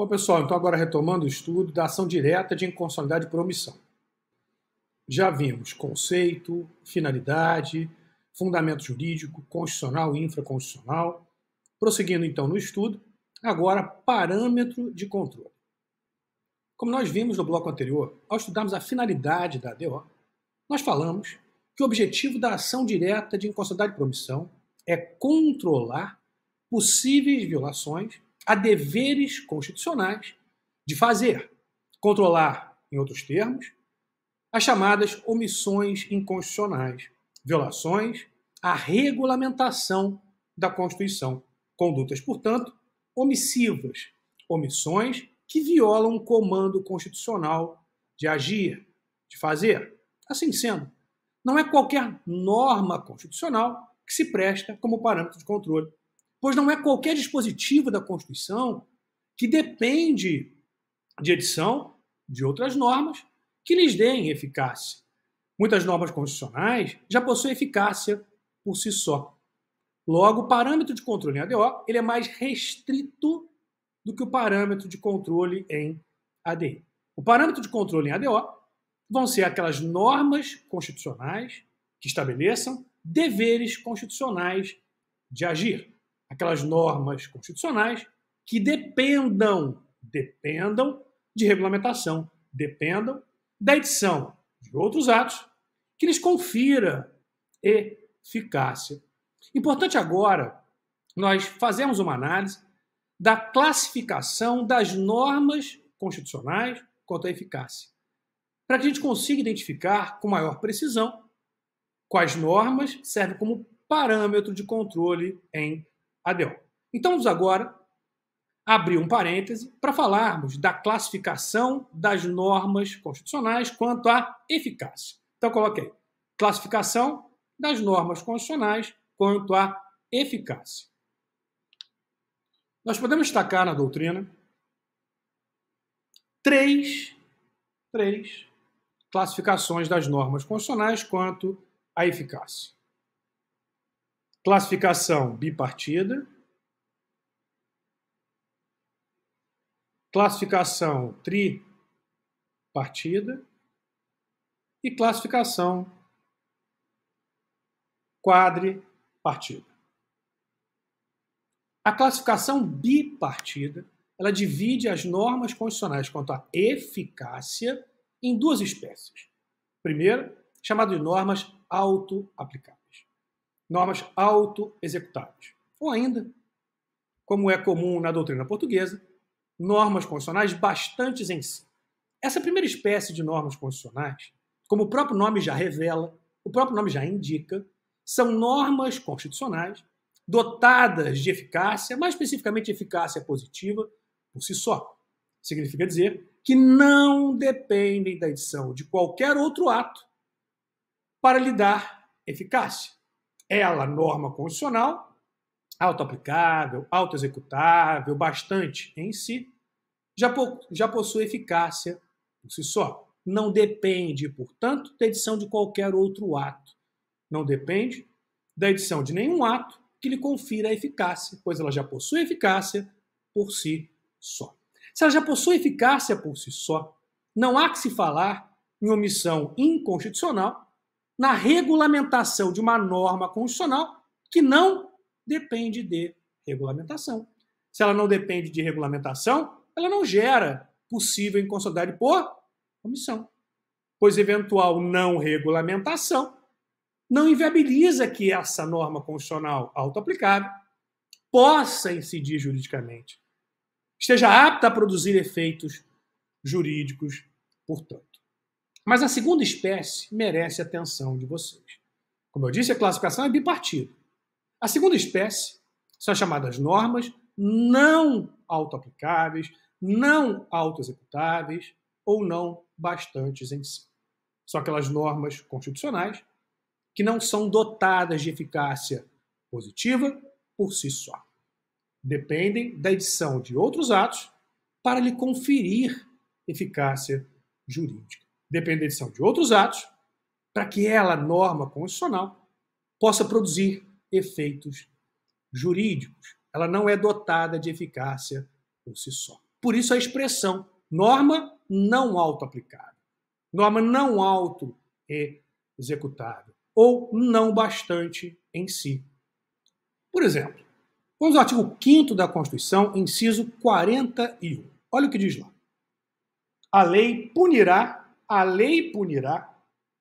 Bom, pessoal, então agora retomando o estudo da ação direta de inconstitucionalidade por omissão. Já vimos conceito, finalidade, fundamento jurídico, constitucional e infraconstitucional. Prosseguindo então no estudo, agora parâmetro de controle. Como nós vimos no bloco anterior, ao estudarmos a finalidade da ADO, nós falamos que o objetivo da ação direta de inconstitucionalidade por omissão é controlar possíveis violações a deveres constitucionais de fazer, controlar, em outros termos, as chamadas omissões inconstitucionais, violações à regulamentação da Constituição, condutas, portanto, omissivas, omissões que violam o comando constitucional de agir, de fazer. Assim sendo, não é qualquer norma constitucional que se presta como parâmetro de controle pois não é qualquer dispositivo da Constituição que depende de edição de outras normas que lhes deem eficácia. Muitas normas constitucionais já possuem eficácia por si só. Logo, o parâmetro de controle em ADO ele é mais restrito do que o parâmetro de controle em ADI. O parâmetro de controle em ADO vão ser aquelas normas constitucionais que estabeleçam deveres constitucionais de agir aquelas normas constitucionais que dependam, dependam de regulamentação, dependam da edição de outros atos que lhes confira eficácia. Importante agora nós fazemos uma análise da classificação das normas constitucionais quanto à eficácia, para que a gente consiga identificar com maior precisão quais normas servem como parâmetro de controle em Adel. Então vamos agora abrir um parêntese para falarmos da classificação das normas constitucionais quanto à eficácia. Então coloquei classificação das normas constitucionais quanto à eficácia. Nós podemos destacar na doutrina três, três classificações das normas constitucionais quanto à eficácia. Classificação bipartida. Classificação tripartida. E classificação quadripartida. A classificação bipartida ela divide as normas constitucionais quanto à eficácia em duas espécies. Primeiro, chamado de normas auto-aplicáveis normas auto-executáveis. Ou ainda, como é comum na doutrina portuguesa, normas constitucionais bastantes em si. Essa primeira espécie de normas constitucionais, como o próprio nome já revela, o próprio nome já indica, são normas constitucionais dotadas de eficácia, mais especificamente eficácia positiva, por si só. Significa dizer que não dependem da edição de qualquer outro ato para lhe dar eficácia ela norma constitucional, autoaplicável, autoexecutável, bastante em si, já, po já possui eficácia por si só. Não depende, portanto, da edição de qualquer outro ato. Não depende da edição de nenhum ato que lhe confira a eficácia, pois ela já possui eficácia por si só. Se ela já possui eficácia por si só, não há que se falar em omissão inconstitucional na regulamentação de uma norma constitucional que não depende de regulamentação. Se ela não depende de regulamentação, ela não gera possível inconstitucionalidade por omissão. Pois eventual não regulamentação não inviabiliza que essa norma constitucional autoaplicável possa incidir juridicamente. Esteja apta a produzir efeitos jurídicos, portanto. Mas a segunda espécie merece atenção de vocês. Como eu disse, a classificação é bipartida. A segunda espécie são chamadas normas não autoaplicáveis, não autoexecutáveis ou não bastantes em si. São aquelas normas constitucionais que não são dotadas de eficácia positiva por si só. Dependem da edição de outros atos para lhe conferir eficácia jurídica dependente de outros atos, para que ela, norma constitucional, possa produzir efeitos jurídicos. Ela não é dotada de eficácia por si só. Por isso a expressão norma não auto auto-aplicada, norma não auto executável ou não bastante em si. Por exemplo, vamos ao artigo 5 da Constituição, inciso 41. Olha o que diz lá. A lei punirá a lei punirá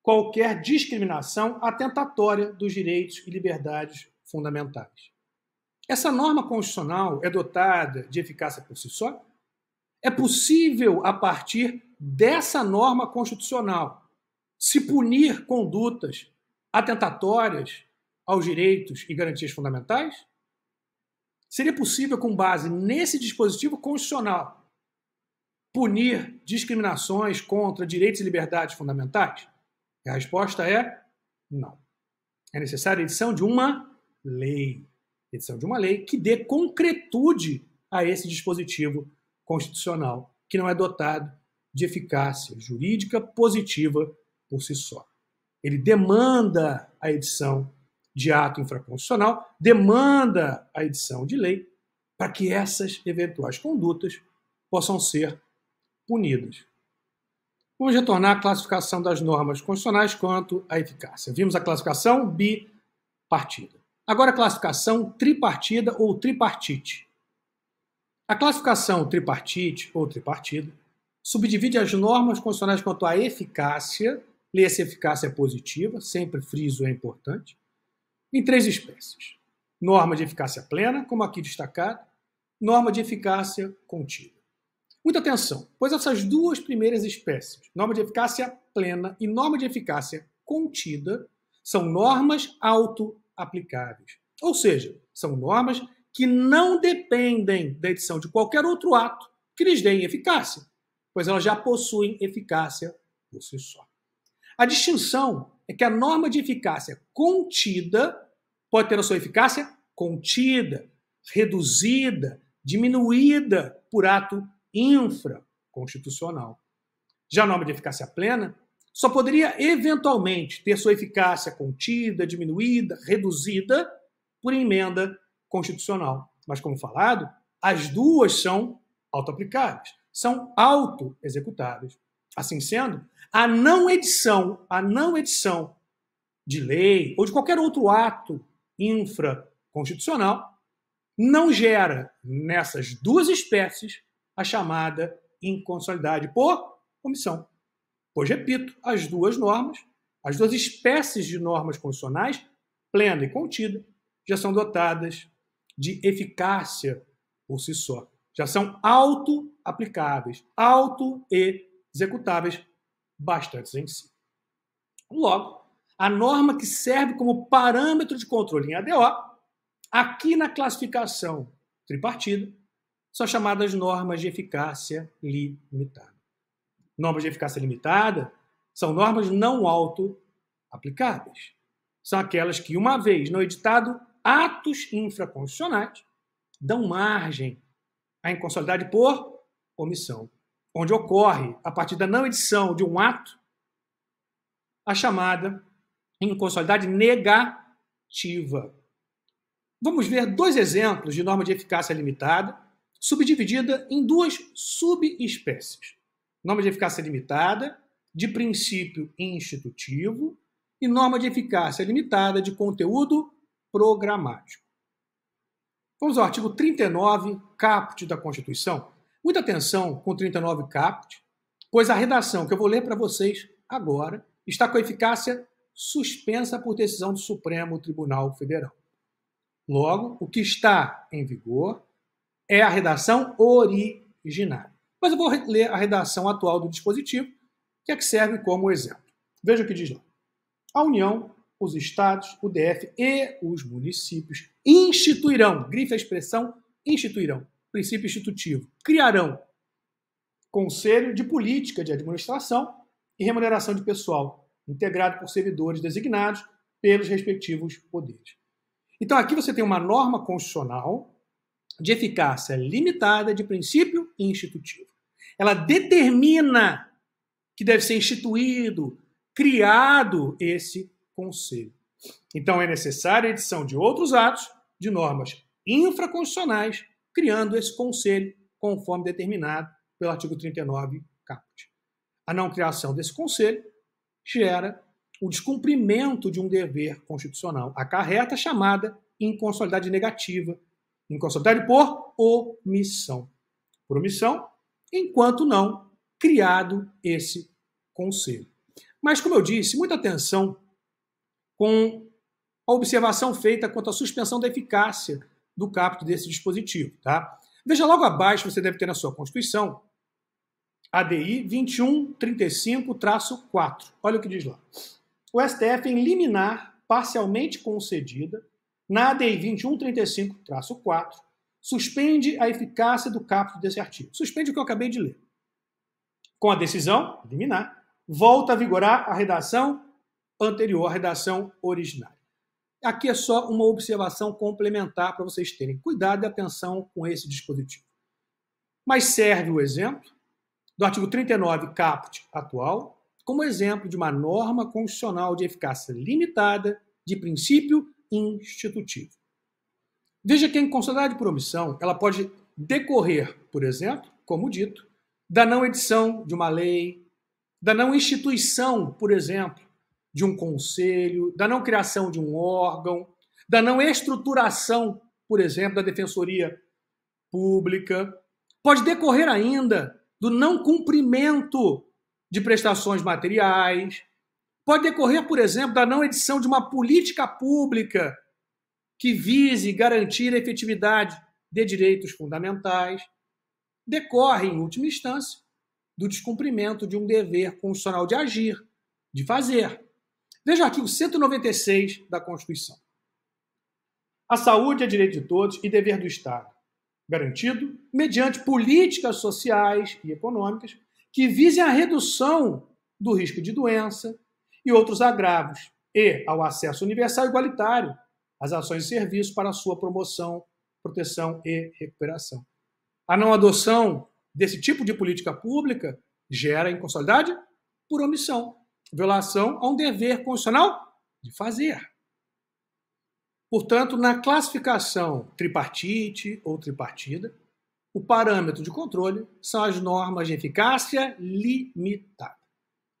qualquer discriminação atentatória dos direitos e liberdades fundamentais. Essa norma constitucional é dotada de eficácia por si só? É possível, a partir dessa norma constitucional, se punir condutas atentatórias aos direitos e garantias fundamentais? Seria possível, com base nesse dispositivo constitucional, punir discriminações contra direitos e liberdades fundamentais? E a resposta é não. É necessária a edição de uma lei. Edição de uma lei que dê concretude a esse dispositivo constitucional, que não é dotado de eficácia jurídica positiva por si só. Ele demanda a edição de ato infraconstitucional, demanda a edição de lei, para que essas eventuais condutas possam ser unidas. Vamos retornar à classificação das normas constitucionais quanto à eficácia. Vimos a classificação bipartida. Agora a classificação tripartida ou tripartite. A classificação tripartite ou tripartida subdivide as normas constitucionais quanto à eficácia, lê se eficácia é positiva, sempre friso é importante, em três espécies. Norma de eficácia plena, como aqui destacado, norma de eficácia contínua. Muita atenção, pois essas duas primeiras espécies, norma de eficácia plena e norma de eficácia contida, são normas auto-aplicáveis. Ou seja, são normas que não dependem da edição de qualquer outro ato que lhes deem eficácia, pois elas já possuem eficácia por si só. A distinção é que a norma de eficácia contida pode ter a sua eficácia contida, reduzida, diminuída por ato infraconstitucional. Já a norma de eficácia plena só poderia eventualmente ter sua eficácia contida, diminuída, reduzida por emenda constitucional. Mas, como falado, as duas são autoaplicáveis, são autoexecutáveis. Assim sendo, a não edição, a não edição de lei ou de qualquer outro ato infraconstitucional não gera nessas duas espécies a chamada inconstitucionalidade por comissão. Pois, repito, as duas normas, as duas espécies de normas constitucionais, plena e contida, já são dotadas de eficácia por si só. Já são auto-aplicáveis, auto-executáveis, bastante em si. Logo, a norma que serve como parâmetro de controle em ADO, aqui na classificação tripartida, são chamadas normas de eficácia limitada. Normas de eficácia limitada são normas não auto-aplicáveis. São aquelas que, uma vez não editado, atos infraconstitucionais dão margem à inconsolidade por omissão, onde ocorre, a partir da não edição de um ato, a chamada inconsolidade negativa. Vamos ver dois exemplos de norma de eficácia limitada subdividida em duas subespécies: norma de eficácia limitada, de princípio institutivo, e norma de eficácia limitada de conteúdo programático. Vamos ao artigo 39, caput da Constituição. Muita atenção com 39 caput, pois a redação que eu vou ler para vocês agora está com eficácia suspensa por decisão do Supremo Tribunal Federal. Logo, o que está em vigor é a redação originária. Mas eu vou ler a redação atual do dispositivo, que é que serve como exemplo. Veja o que diz lá. A União, os estados, o DF e os municípios instituirão, grife a expressão instituirão, princípio institutivo, criarão conselho de política de administração e remuneração de pessoal, integrado por servidores designados pelos respectivos poderes. Então aqui você tem uma norma constitucional de eficácia limitada de princípio institutivo. Ela determina que deve ser instituído, criado esse conselho. Então é necessária a edição de outros atos, de normas infraconstitucionais, criando esse conselho conforme determinado pelo artigo 39, caput. A não criação desse conselho gera o descumprimento de um dever constitucional, acarreta a chamada inconstitucionalidade negativa, inconstitucionalidade por omissão. Por omissão, enquanto não criado esse conselho. Mas, como eu disse, muita atenção com a observação feita quanto à suspensão da eficácia do capto desse dispositivo. Tá? Veja logo abaixo, você deve ter na sua Constituição, ADI 2135-4. Olha o que diz lá. O STF, é em liminar parcialmente concedida, na ADI 2135-4, suspende a eficácia do caput desse artigo. Suspende o que eu acabei de ler. Com a decisão, eliminar, volta a vigorar a redação anterior, a redação originária. Aqui é só uma observação complementar para vocês terem cuidado e atenção com esse dispositivo. Mas serve o exemplo do artigo 39 caput atual como exemplo de uma norma constitucional de eficácia limitada de princípio institutivo. Veja que a inconstitucionalidade por omissão ela pode decorrer, por exemplo, como dito, da não edição de uma lei, da não instituição, por exemplo, de um conselho, da não criação de um órgão, da não estruturação, por exemplo, da defensoria pública. Pode decorrer ainda do não cumprimento de prestações materiais, Pode decorrer, por exemplo, da não edição de uma política pública que vise garantir a efetividade de direitos fundamentais. Decorre, em última instância, do descumprimento de um dever constitucional de agir, de fazer. Veja o artigo 196 da Constituição. A saúde é direito de todos e dever do Estado, garantido mediante políticas sociais e econômicas que visem a redução do risco de doença, e outros agravos, e ao acesso universal igualitário às ações e serviços para sua promoção, proteção e recuperação. A não adoção desse tipo de política pública gera inconstitucionalidade por omissão, violação a um dever constitucional de fazer. Portanto, na classificação tripartite ou tripartida, o parâmetro de controle são as normas de eficácia limitada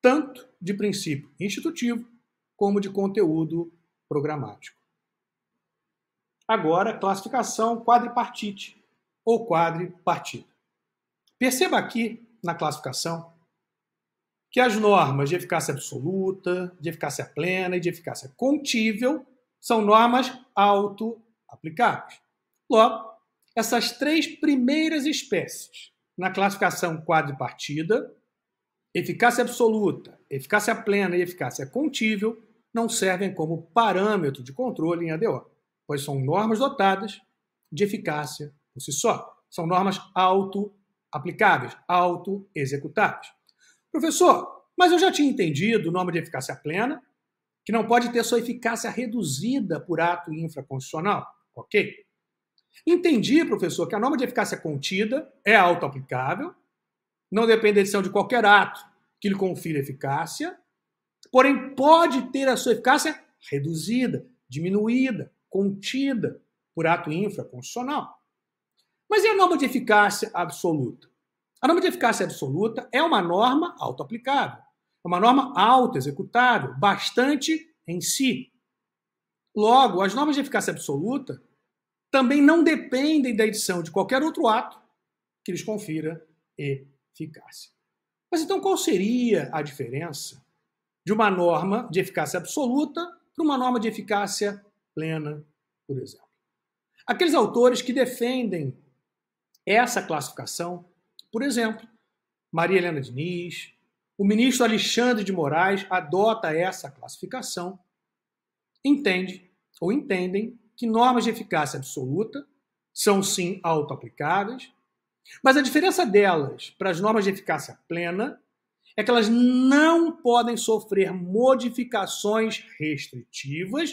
tanto de princípio institutivo como de conteúdo programático. Agora, classificação quadripartite ou quadripartida. Perceba aqui na classificação que as normas de eficácia absoluta, de eficácia plena e de eficácia contível são normas auto-aplicáveis. Logo, essas três primeiras espécies na classificação quadripartida Eficácia absoluta, eficácia plena e eficácia contível não servem como parâmetro de controle em ADO, pois são normas dotadas de eficácia por si só. São normas auto-aplicáveis, auto-executáveis. Professor, mas eu já tinha entendido norma de eficácia plena, que não pode ter sua eficácia reduzida por ato infraconstitucional, ok? Entendi, professor, que a norma de eficácia contida é auto-aplicável não depende da edição de qualquer ato que lhe confira eficácia, porém pode ter a sua eficácia reduzida, diminuída, contida por ato infraconstitucional. Mas e a norma de eficácia absoluta? A norma de eficácia absoluta é uma norma autoaplicável, é uma norma autoexecutável, bastante em si. Logo, as normas de eficácia absoluta também não dependem da edição de qualquer outro ato que lhes confira e eficácia. Mas então qual seria a diferença de uma norma de eficácia absoluta para uma norma de eficácia plena, por exemplo? Aqueles autores que defendem essa classificação, por exemplo, Maria Helena Diniz, o ministro Alexandre de Moraes adota essa classificação, entende ou entendem que normas de eficácia absoluta são sim autoaplicáveis mas a diferença delas para as normas de eficácia plena é que elas não podem sofrer modificações restritivas,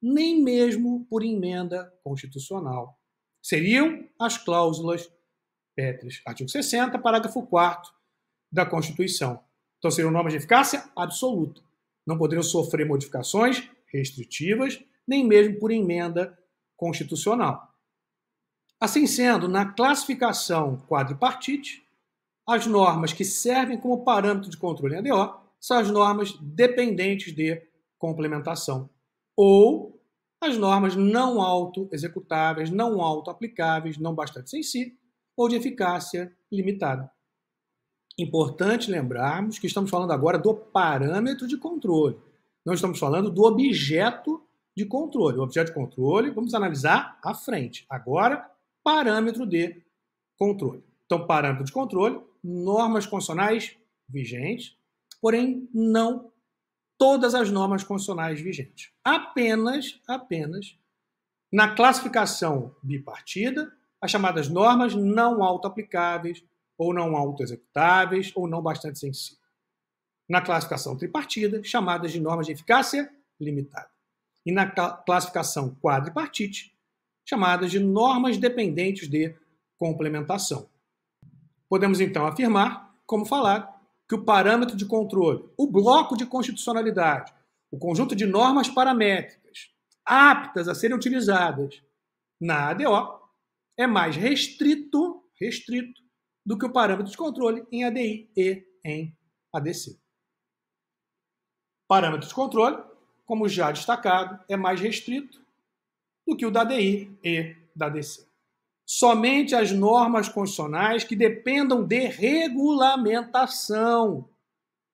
nem mesmo por emenda constitucional. Seriam as cláusulas Petris, artigo 60, parágrafo 4 da Constituição. Então seriam normas de eficácia absoluta. Não poderiam sofrer modificações restritivas, nem mesmo por emenda constitucional. Assim sendo, na classificação quadripartite, as normas que servem como parâmetro de controle em ADO são as normas dependentes de complementação ou as normas não auto-executáveis, não auto-aplicáveis, não bastante em si, ou de eficácia limitada. Importante lembrarmos que estamos falando agora do parâmetro de controle. Não estamos falando do objeto de controle. O objeto de controle, vamos analisar à frente. Agora, parâmetro de controle. Então, parâmetro de controle, normas constitucionais vigentes, porém não todas as normas constitucionais vigentes. Apenas, apenas, na classificação bipartida, as chamadas normas não autoaplicáveis, ou não autoexecutáveis, ou não bastante sensíveis. Na classificação tripartida, chamadas de normas de eficácia limitada. E na classificação quadripartite, chamadas de normas dependentes de complementação. Podemos então afirmar, como falar, que o parâmetro de controle, o bloco de constitucionalidade, o conjunto de normas paramétricas aptas a serem utilizadas na ADO é mais restrito, restrito do que o parâmetro de controle em ADI e em ADC. Parâmetro de controle, como já destacado, é mais restrito do que o da DI e da DC. Somente as normas constitucionais que dependam de regulamentação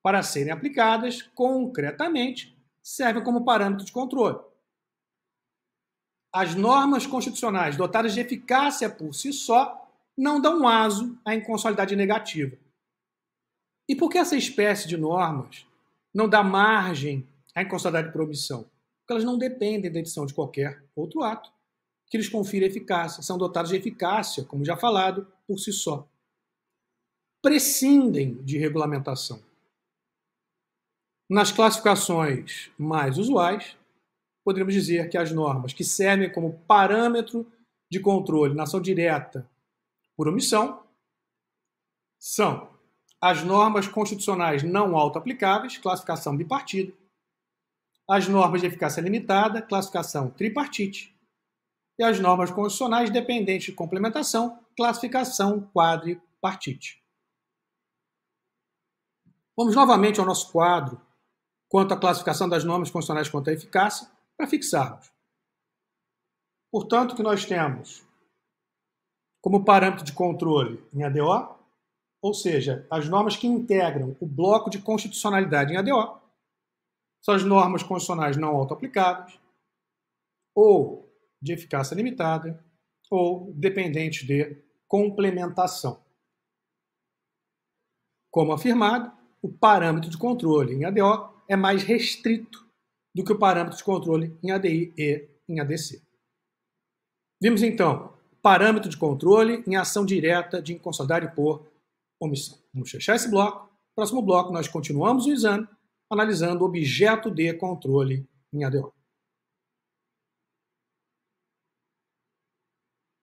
para serem aplicadas concretamente servem como parâmetro de controle. As normas constitucionais dotadas de eficácia por si só não dão aso à inconsolidade negativa. E por que essa espécie de normas não dá margem à inconstitucionalidade por omissão? porque elas não dependem da edição de qualquer outro ato, que lhes confira eficácia, são dotadas de eficácia, como já falado, por si só. Prescindem de regulamentação. Nas classificações mais usuais, poderíamos dizer que as normas que servem como parâmetro de controle na ação direta por omissão são as normas constitucionais não aplicáveis, classificação bipartida, as normas de eficácia limitada, classificação tripartite, e as normas condicionais dependentes de complementação, classificação quadripartite. Vamos novamente ao nosso quadro quanto à classificação das normas condicionais quanto à eficácia, para fixarmos. Portanto, que nós temos como parâmetro de controle em ADO, ou seja, as normas que integram o bloco de constitucionalidade em ADO, são as normas constitucionais não autoaplicáveis, ou de eficácia limitada, ou dependentes de complementação. Como afirmado, o parâmetro de controle em ADO é mais restrito do que o parâmetro de controle em ADI e em ADC. Vimos então parâmetro de controle em ação direta de inconsolidade por omissão. Vamos fechar esse bloco. Próximo bloco, nós continuamos o exame analisando o objeto de controle em ADO.